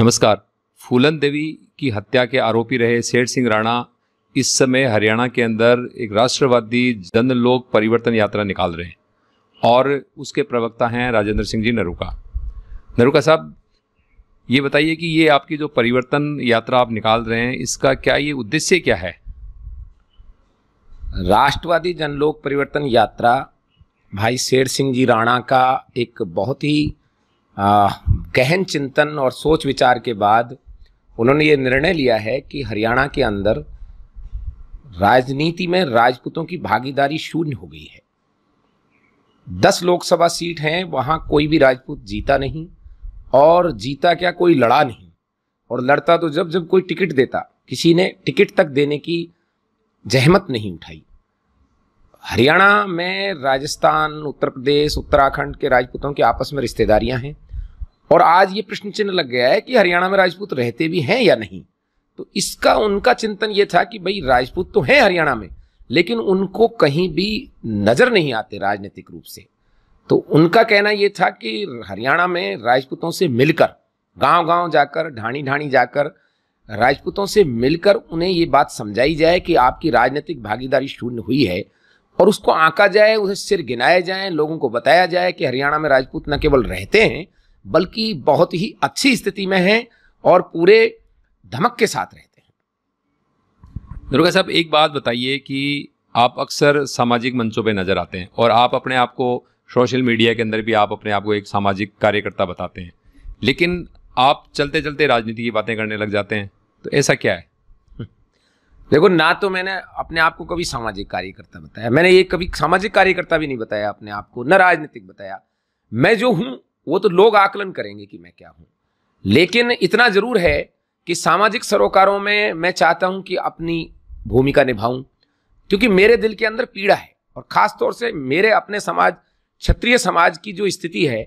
नमस्कार फूलन देवी की हत्या के आरोपी रहे शेर सिंह राणा इस समय हरियाणा के अंदर एक राष्ट्रवादी जन लोक परिवर्तन यात्रा निकाल रहे हैं और उसके प्रवक्ता हैं राजेंद्र सिंह जी नरुका नरुका साहब ये बताइए कि ये आपकी जो परिवर्तन यात्रा आप निकाल रहे हैं इसका क्या ये उद्देश्य क्या है राष्ट्रवादी जनलोक परिवर्तन यात्रा भाई शेर सिंह जी राणा का एक बहुत ही गहन चिंतन और सोच विचार के बाद उन्होंने ये निर्णय लिया है कि हरियाणा के अंदर राजनीति में राजपूतों की भागीदारी शून्य हो गई है दस लोकसभा सीट हैं वहाँ कोई भी राजपूत जीता नहीं और जीता क्या कोई लड़ा नहीं और लड़ता तो जब जब कोई टिकट देता किसी ने टिकट तक देने की जहमत नहीं उठाई हरियाणा में राजस्थान उत्तर प्रदेश उत्तराखंड के राजपूतों के आपस में रिश्तेदारियां हैं और आज ये प्रश्न चिन्ह लग गया है कि हरियाणा में राजपूत रहते भी हैं या नहीं तो इसका उनका चिंतन ये था कि भाई राजपूत तो हैं हरियाणा में लेकिन उनको कहीं भी नजर नहीं आते राजनीतिक रूप से तो उनका कहना यह था कि हरियाणा में राजपूतों से मिलकर गांव गांव जाकर ढाणी ढाणी जाकर राजपूतों से मिलकर उन्हें ये बात समझाई जाए कि आपकी राजनीतिक भागीदारी शून्य हुई है और उसको आंका जाए उसे सिर गिनाया जाए लोगों को बताया जाए कि हरियाणा में राजपूत न केवल रहते हैं बल्कि बहुत ही अच्छी स्थिति में हैं और पूरे धमक के साथ रहते हैं दुर्गा साहब एक बात बताइए कि आप अक्सर सामाजिक मंचों पर नज़र आते हैं और आप अपने आप को सोशल मीडिया के अंदर भी आप अपने आप को एक सामाजिक कार्यकर्ता बताते हैं लेकिन आप चलते चलते राजनीति की बातें करने लग जाते हैं तो ऐसा क्या है देखो ना तो मैंने अपने आप को कभी सामाजिक कार्यकर्ता बताया मैंने ये कभी सामाजिक कार्यकर्ता भी नहीं बताया अपने आप को न राजनीतिक बताया मैं जो हूँ वो तो लोग आकलन करेंगे कि मैं क्या हूं लेकिन इतना ज़रूर है कि सामाजिक सरोकारों में मैं चाहता हूं कि अपनी भूमिका निभाऊं क्योंकि मेरे दिल के अंदर पीड़ा है और ख़ास तौर से मेरे अपने समाज क्षत्रिय समाज की जो स्थिति है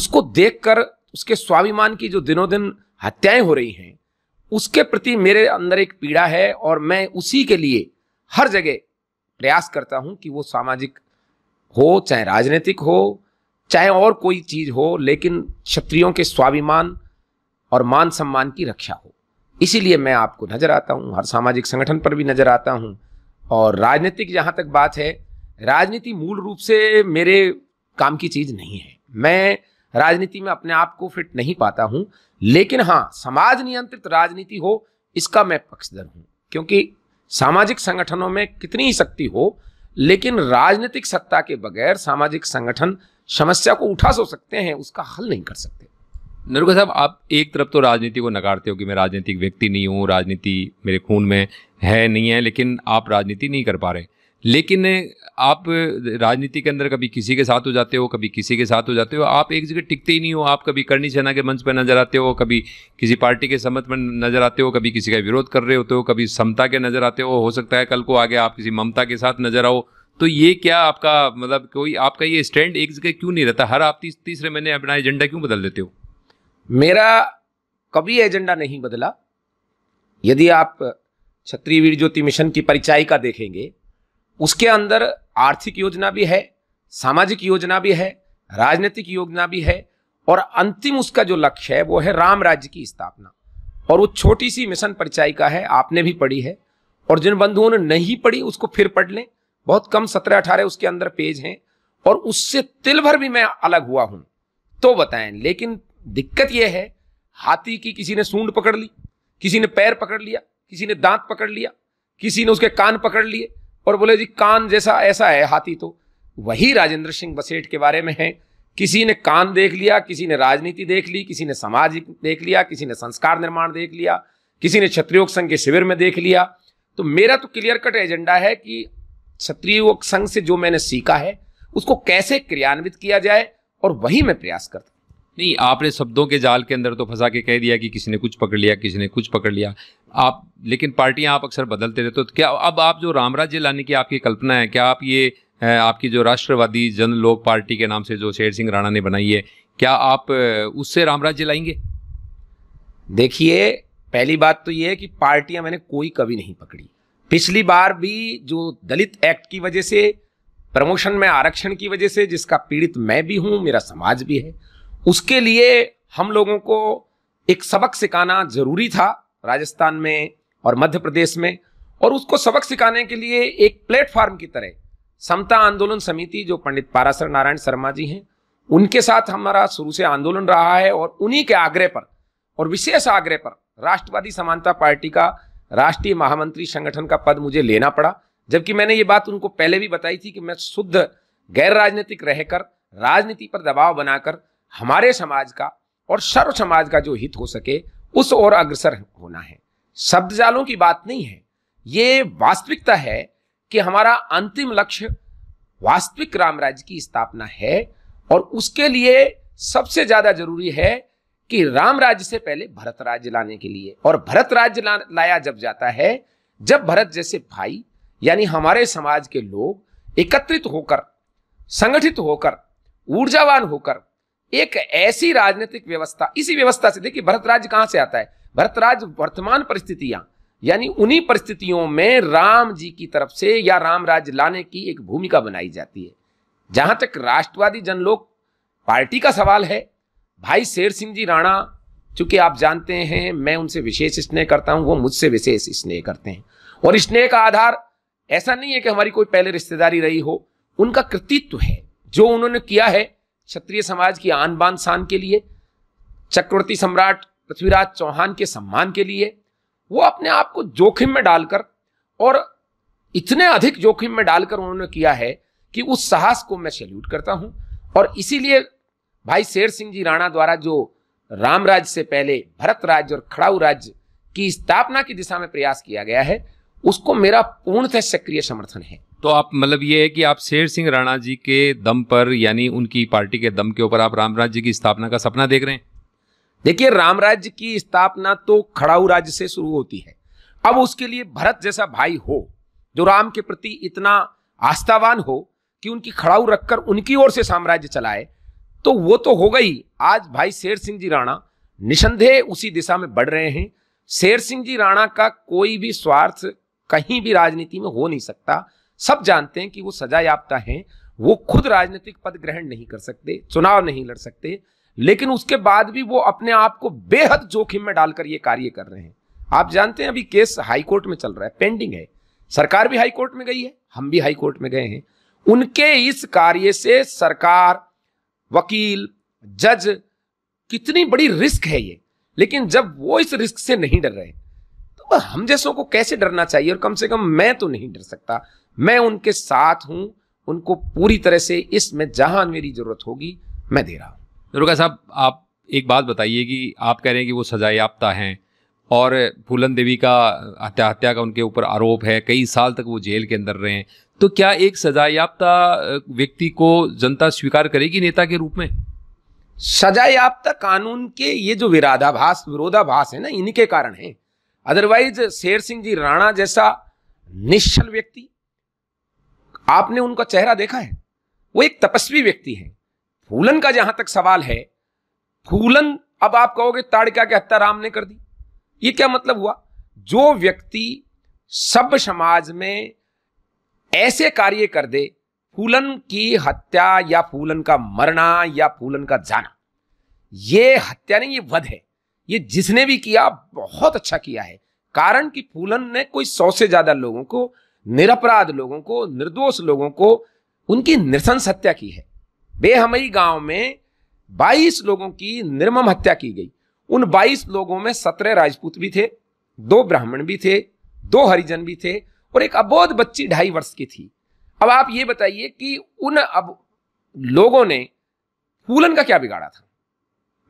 उसको देखकर उसके स्वाभिमान की जो दिनों दिन हत्याएं हो रही हैं उसके प्रति मेरे अंदर एक पीड़ा है और मैं उसी के लिए हर जगह प्रयास करता हूं कि वो सामाजिक हो चाहे राजनीतिक हो चाहे और कोई चीज हो लेकिन क्षत्रियों के स्वाभिमान और मान सम्मान की रक्षा हो इसीलिए मैं आपको नजर आता हूँ हर सामाजिक संगठन पर भी नजर आता हूँ और राजनीतिक जहाँ तक बात है राजनीति मूल रूप से मेरे काम की चीज नहीं है मैं राजनीति में अपने आप को फिट नहीं पाता हूँ लेकिन हाँ समाज नियंत्रित राजनीति हो इसका मैं पक्षधर हूँ क्योंकि सामाजिक संगठनों में कितनी ही शक्ति हो लेकिन राजनीतिक सत्ता के बगैर सामाजिक संगठन समस्या को उठा सो सकते हैं उसका हल नहीं कर सकते नरुका साहब आप एक तरफ तो राजनीति को नकारते हो कि मैं राजनीतिक व्यक्ति नहीं हूँ राजनीति मेरे खून में है नहीं है लेकिन आप राजनीति नहीं कर पा रहे लेकिन आप राजनीति के अंदर कभी किसी के साथ हो जाते हो कभी किसी के साथ हो जाते हो आप एक जगह टिकते ही नहीं हो आप कभी करनी सेना के मंच पर नजर आते हो कभी किसी पार्टी के समत में नजर आते हो कभी किसी का विरोध कर रहे होते हो कभी समता के नजर आते हो हो सकता है कल को आगे आप किसी ममता के साथ नजर आओ तो ये क्या आपका मतलब कोई आपका ये स्टैंड एक जगह क्यों नहीं रहता हर आप तीस, तीसरे महीने अपना एजेंडा क्यों बदल देते हो मेरा कभी एजेंडा नहीं बदला यदि आप छत्री वीर ज्योति मिशन की परिचायिका देखेंगे उसके अंदर आर्थिक योजना भी है सामाजिक योजना भी है राजनीतिक योजना भी है और अंतिम उसका जो लक्ष्य है वो है राम राज्य की स्थापना और वो छोटी सी मिशन परिचायिका है आपने भी पढ़ी है और जिन बंधुओं ने नहीं पढ़ी उसको फिर पढ़ लें बहुत कम सत्रह अठारह उसके अंदर पेज हैं और उससे तिल भर भी मैं अलग हुआ हूं तो बताएं लेकिन दिक्कत यह है हाथी की किसी ने सूंड पकड़ ली किसी ने पैर पकड़ लिया किसी ने दांत पकड़ लिया किसी ने उसके कान पकड़ लिए और बोले जी कान जैसा ऐसा है हाथी तो वही राजेंद्र सिंह बसेठ के बारे में है किसी ने कान देख लिया किसी ने राजनीति देख ली किसी ने समाज देख लिया किसी ने संस्कार निर्माण देख लिया किसी ने क्षत्रियोग संघ के शिविर में देख लिया तो मेरा तो क्लियर कट एजेंडा है कि क्षत्रिय युवक संघ से जो मैंने सीखा है उसको कैसे क्रियान्वित किया जाए और वही मैं प्रयास करता नहीं आपने शब्दों के जाल के अंदर तो फंसा के कह दिया कि किसी ने कुछ पकड़ लिया किसी ने कुछ पकड़ लिया आप लेकिन पार्टियां आप अक्सर बदलते रहते हो तो क्या अब आप जो राम राज्य लाने की आपकी कल्पना है क्या आप ये आपकी जो राष्ट्रवादी जन लोक पार्टी के नाम से जो शेर सिंह राणा ने बनाई है क्या आप उससे राम राज्य लाएंगे देखिए पहली बात तो ये है कि पार्टियां मैंने कोई कभी नहीं पकड़ी पिछली बार भी जो दलित एक्ट की वजह से प्रमोशन में आरक्षण की वजह से जिसका पीड़ित मैं भी हूं मेरा समाज भी है उसके लिए हम लोगों को एक सबक सिखाना जरूरी था राजस्थान में और मध्य प्रदेश में और उसको सबक सिखाने के लिए एक प्लेटफॉर्म की तरह समता आंदोलन समिति जो पंडित पारासर नारायण शर्मा जी हैं उनके साथ हमारा शुरू से आंदोलन रहा है और उन्हीं के आग्रह पर और विशेष आग्रह पर राष्ट्रवादी समानता पार्टी का राष्ट्रीय महामंत्री संगठन का पद मुझे लेना पड़ा जबकि मैंने ये बात उनको पहले भी बताई थी कि मैं शुद्ध गैर राजनीतिक रहकर राजनीति पर दबाव बनाकर हमारे समाज का और सर्व समाज का जो हित हो सके उस ओर अग्रसर होना है शब्द जालों की बात नहीं है ये वास्तविकता है कि हमारा अंतिम लक्ष्य वास्तविक रामराज्य की स्थापना है और उसके लिए सबसे ज्यादा जरूरी है कि राम राज्य से पहले भरत राज्य लाने के लिए और भरत राज्य ला, लाया जब जाता है जब भरत जैसे भाई यानी हमारे समाज के लोग एकत्रित होकर संगठित होकर ऊर्जावान होकर एक ऐसी राजनीतिक व्यवस्था इसी व्यवस्था से देखिए भरत राज्य कहां से आता है भरत राज्य वर्तमान परिस्थितियां यानी उन्हीं परिस्थितियों में राम जी की तरफ से या राम राज्य लाने की एक भूमिका बनाई जाती है जहां तक राष्ट्रवादी जनलोक पार्टी का सवाल है भाई शेर सिंह जी राणा चूंकि आप जानते हैं मैं उनसे विशेष स्नेह करता हूं वो मुझसे विशेष स्नेह करते हैं और स्नेह का आधार ऐसा नहीं है कि हमारी कोई पहले रिश्तेदारी रही हो उनका कृतित्व है जो उन्होंने किया है क्षत्रिय समाज की आन बान शान के लिए चक्रवर्ती सम्राट पृथ्वीराज चौहान के सम्मान के लिए वो अपने आप को जोखिम में डालकर और इतने अधिक जोखिम में डालकर उन्होंने किया है कि उस साहस को मैं सैल्यूट करता हूं और इसीलिए भाई शेर सिंह जी राणा द्वारा जो राम राज्य से पहले भरत राज्य और खड़ाऊ राज्य की स्थापना की दिशा में प्रयास किया गया है उसको मेरा पूर्णतः सक्रिय समर्थन है तो आप मतलब ये है कि आप शेर सिंह राणा जी के दम पर यानी उनकी पार्टी के दम के ऊपर आप राम राज्य की स्थापना का सपना देख रहे हैं देखिए राम राज्य की स्थापना तो खड़ाऊ राज्य से शुरू होती है अब उसके लिए भरत जैसा भाई हो जो राम के प्रति इतना आस्थावान हो कि उनकी खड़ाऊ रखकर उनकी ओर से साम्राज्य चलाए तो वो तो होगा ही आज भाई शेर सिंह जी राणा निसंदेह उसी दिशा में बढ़ रहे हैं शेर सिंह जी राणा का कोई भी स्वार्थ कहीं भी राजनीति में हो नहीं सकता सब जानते हैं कि वो सजा याफ्ता हैं वो खुद राजनीतिक पद ग्रहण नहीं कर सकते चुनाव नहीं लड़ सकते लेकिन उसके बाद भी वो अपने आप को बेहद जोखिम में डालकर ये कार्य कर रहे हैं आप जानते हैं अभी केस हाईकोर्ट में चल रहा है पेंडिंग है सरकार भी हाईकोर्ट में गई है हम भी हाईकोर्ट में गए हैं उनके इस कार्य से सरकार वकील जज कितनी बड़ी रिस्क है ये लेकिन जब वो इस रिस्क से नहीं डर रहे तो हम जैसों को कैसे डरना चाहिए और कम से कम मैं तो नहीं डर सकता मैं उनके साथ हूं उनको पूरी तरह से इसमें जहां मेरी जरूरत होगी मैं दे रहा हूं दुर्गा साहब आप एक बात बताइए कि आप कह रहे हैं कि वो सजायाफ्ता हैं और फूलन देवी का हत्या हत्या का उनके ऊपर आरोप है कई साल तक वो जेल के अंदर रहे हैं तो क्या एक सजायाफ्ता व्यक्ति को जनता स्वीकार करेगी नेता के रूप में सजायाफ्ता कानून के ये जो विराधाभास विरोधाभास है ना इनके कारण है अदरवाइज शेर सिंह जी राणा जैसा निश्चल व्यक्ति आपने उनका चेहरा देखा है वो एक तपस्वी व्यक्ति है फूलन का जहां तक सवाल है फूलन अब आप कहोगे ताड़का के हत्या राम ने कर दी ये क्या मतलब हुआ जो व्यक्ति सब समाज में ऐसे कार्य कर दे फूलन की हत्या या फूलन का मरना या फूलन का जाना ये हत्या नहीं ये वध है ये जिसने भी किया बहुत अच्छा किया है कारण कि फूलन ने कोई सौ से ज्यादा लोगों को निरपराध लोगों को निर्दोष लोगों को उनकी निरसंस हत्या की है बेहमई गांव में 22 लोगों की निर्मम हत्या की गई उन 22 लोगों में 17 राजपूत भी थे दो ब्राह्मण भी थे दो हरिजन भी थे और एक अबोध बच्ची ढाई वर्ष की थी अब आप ये बताइए कि उन अब लोगों ने फूलन का क्या बिगाड़ा था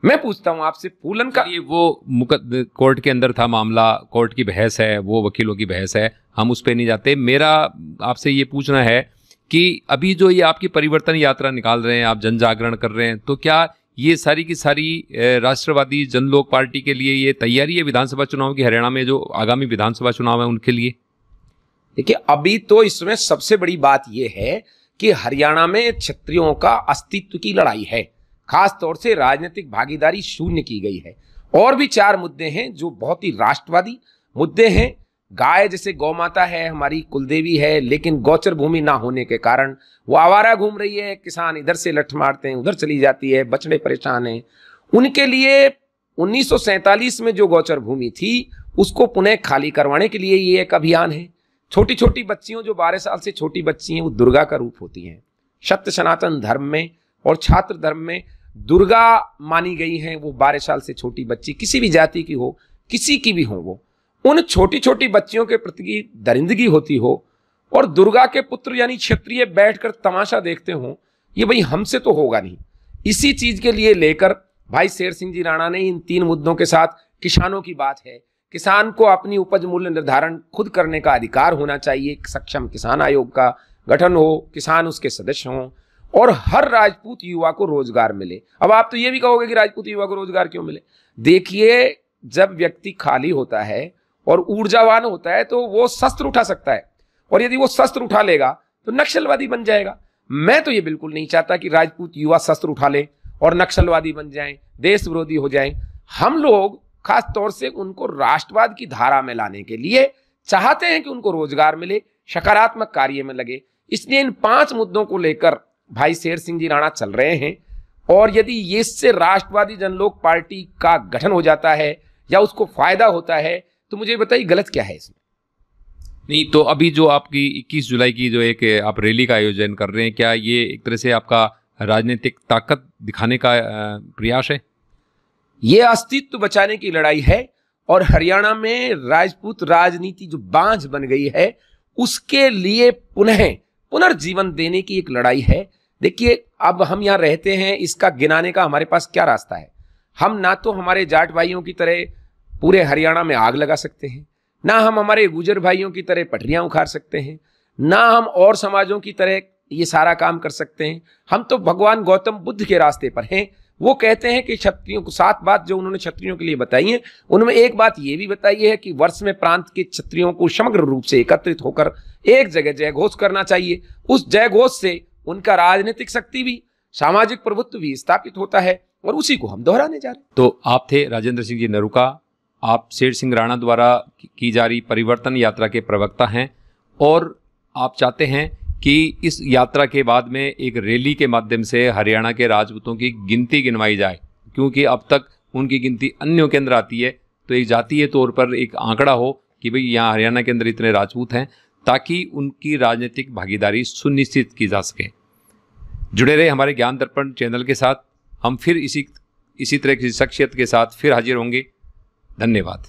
मैं पूछता हूं आपसे फूलन का ये वो मुकद कोर्ट के अंदर था मामला कोर्ट की बहस है वो वकीलों की बहस है हम उस पर नहीं जाते मेरा आपसे ये पूछना है कि अभी जो ये आपकी परिवर्तन यात्रा निकाल रहे हैं आप जन जागरण कर रहे हैं तो क्या ये सारी की सारी राष्ट्रवादी जन लोक पार्टी के लिए ये तैयारी है विधानसभा चुनाव की हरियाणा में जो आगामी विधानसभा चुनाव है उनके लिए देखिए अभी तो इसमें सबसे बड़ी बात यह है कि हरियाणा में क्षत्रियों का अस्तित्व की लड़ाई है खास तौर से राजनीतिक भागीदारी शून्य की गई है और भी चार मुद्दे हैं जो बहुत ही राष्ट्रवादी मुद्दे हैं गाय जैसे गौ माता है हमारी कुलदेवी है लेकिन गौचर भूमि ना होने के कारण वो आवारा घूम रही है किसान इधर से लठ मारते हैं उधर चली जाती है बछड़े परेशान हैं उनके लिए उन्नीस में जो गौचर भूमि थी उसको पुनः खाली करवाने के लिए ये एक अभियान है छोटी छोटी बच्चियों जो बारह साल से छोटी बच्ची हैं वो दुर्गा का रूप होती हैं सत्य सनातन धर्म में और छात्र धर्म में दुर्गा मानी गई हैं वो बारह साल से छोटी बच्ची किसी भी जाति की हो किसी की भी हो वो उन छोटी छोटी बच्चियों के प्रति दरिंदगी होती हो और दुर्गा के पुत्र यानी क्षत्रिय बैठकर तमाशा देखते हो ये भाई हमसे तो होगा नहीं इसी चीज के लिए लेकर भाई शेर सिंह जी राणा ने इन तीन मुद्दों के साथ किसानों की बात है किसान को अपनी उपज मूल्य निर्धारण खुद करने का अधिकार होना चाहिए सक्षम किसान आयोग का गठन हो किसान उसके सदस्य हों और हर राजपूत युवा को रोजगार मिले अब आप तो ये भी कहोगे कि राजपूत युवा को रोजगार क्यों मिले देखिए जब व्यक्ति खाली होता है और ऊर्जावान होता है तो वो शस्त्र उठा सकता है और यदि वो शस्त्र उठा लेगा तो नक्सलवादी बन जाएगा मैं तो ये बिल्कुल नहीं चाहता कि राजपूत युवा शस्त्र उठा ले और नक्सलवादी बन जाएं देश विरोधी हो जाएं हम लोग खास तौर से उनको राष्ट्रवाद की धारा में लाने के लिए चाहते हैं कि उनको रोजगार मिले सकारात्मक कार्य में लगे इसलिए इन पांच मुद्दों को लेकर भाई शेर सिंह जी राणा चल रहे हैं और यदि इससे राष्ट्रवादी जनलोक पार्टी का गठन हो जाता है या उसको फायदा होता है तो मुझे बताइए गलत क्या है इसमें नहीं तो अभी जो आपकी 21 जुलाई की जो एक आप रैली का आयोजन कर रहे हैं क्या ये एक तरह से आपका राजनीतिक ताकत दिखाने का प्रयास है ये अस्तित्व बचाने की लड़ाई है और हरियाणा में राजपूत राजनीति जो बांझ बन गई है उसके लिए पुनः पुनर्जीवन देने की एक लड़ाई है देखिए अब हम यहाँ रहते हैं इसका गिनाने का हमारे पास क्या रास्ता है हम ना तो हमारे जाट भाइयों की तरह पूरे हरियाणा में आग लगा सकते हैं ना हम हमारे गुजर भाइयों की तरह पटरियाँ उखाड़ सकते हैं ना हम और समाजों की तरह ये सारा काम कर सकते हैं हम तो भगवान गौतम बुद्ध के रास्ते पर हैं वो कहते हैं कि क्षत्रियों को सात बात जो उन्होंने क्षत्रियों के लिए बताई है उनमें एक बात ये भी बताई है कि वर्ष में प्रांत के क्षत्रियों को समग्र रूप से एकत्रित होकर एक जगह जय घोष करना चाहिए उस जय घोष से उनका राजनीतिक शक्ति भी सामाजिक प्रभुत्व भी स्थापित होता है और उसी को हम दोहराने जा रहे तो आप थे राजेंद्र सिंह जी नरुका आप शेर सिंह राणा द्वारा की जा रही परिवर्तन यात्रा के प्रवक्ता हैं और आप चाहते हैं कि इस यात्रा के बाद में एक रैली के माध्यम से हरियाणा के राजपूतों की गिनती गिनवाई जाए क्योंकि अब तक उनकी गिनती अन्यों के अंदर आती है तो एक जातीय तौर पर एक आंकड़ा हो कि भाई यहाँ हरियाणा के अंदर इतने राजपूत हैं ताकि उनकी राजनीतिक भागीदारी सुनिश्चित की जा सके जुड़े रहे हमारे ज्ञान दर्पण चैनल के साथ हम फिर इसी इसी तरह की शख्सियत के साथ फिर हाजिर होंगे धन्यवाद